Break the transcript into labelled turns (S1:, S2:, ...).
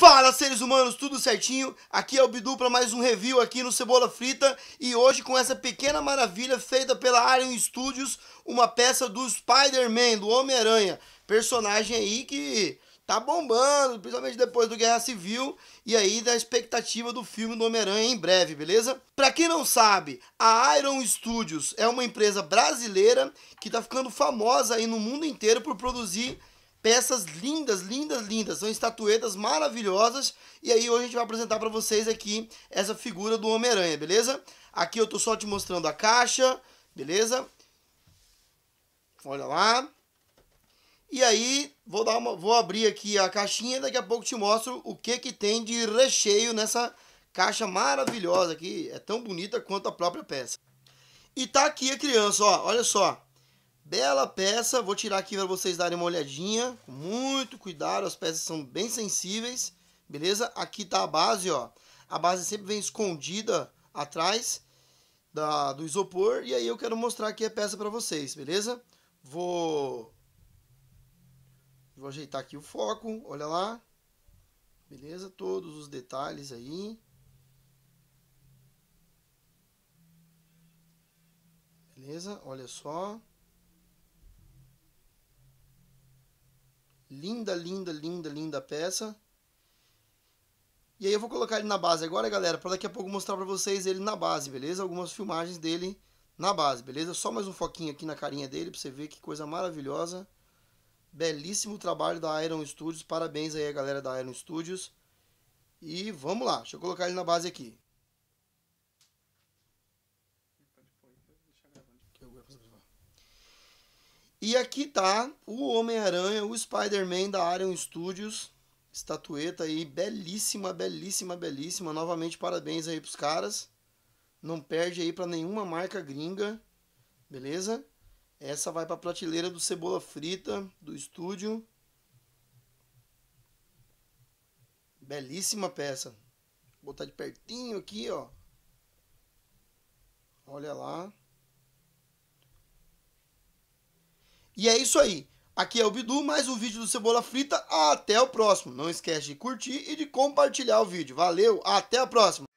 S1: Fala seres humanos, tudo certinho? Aqui é o Bidu para mais um review aqui no Cebola Frita e hoje com essa pequena maravilha feita pela Iron Studios, uma peça do Spider-Man, do Homem-Aranha, personagem aí que tá bombando, principalmente depois do Guerra Civil e aí da expectativa do filme do Homem-Aranha em breve, beleza? Para quem não sabe, a Iron Studios é uma empresa brasileira que tá ficando famosa aí no mundo inteiro por produzir peças lindas, lindas, lindas. São estatuetas maravilhosas. E aí hoje a gente vai apresentar para vocês aqui essa figura do Homem-Aranha, beleza? Aqui eu tô só te mostrando a caixa, beleza? Olha lá. E aí, vou, dar uma, vou abrir aqui a caixinha e daqui a pouco te mostro o que, que tem de recheio nessa caixa maravilhosa aqui. É tão bonita quanto a própria peça. E tá aqui a criança, ó. Olha só. Bela peça, vou tirar aqui para vocês darem uma olhadinha, com muito cuidado, as peças são bem sensíveis, beleza? Aqui tá a base, ó. A base sempre vem escondida atrás da, do isopor, e aí eu quero mostrar aqui a peça para vocês, beleza? Vou... Vou ajeitar aqui o foco, olha lá. Beleza? Todos os detalhes aí. Beleza? Olha só. Linda, linda, linda, linda peça. E aí eu vou colocar ele na base agora, galera, para daqui a pouco mostrar para vocês ele na base, beleza? Algumas filmagens dele na base, beleza? Só mais um foquinho aqui na carinha dele para você ver que coisa maravilhosa. Belíssimo trabalho da Iron Studios. Parabéns aí a galera da Iron Studios. E vamos lá, deixa eu colocar ele na base aqui. Eu vou fazer e aqui tá o Homem-Aranha, o Spider-Man da Arion Studios. Estatueta aí, belíssima, belíssima, belíssima. Novamente, parabéns aí pros caras. Não perde aí para nenhuma marca gringa, beleza? Essa vai pra prateleira do Cebola Frita, do estúdio. Belíssima peça. Vou botar de pertinho aqui, ó. Olha lá. E é isso aí. Aqui é o Bidu, mais um vídeo do Cebola Frita. Até o próximo. Não esquece de curtir e de compartilhar o vídeo. Valeu, até a próxima.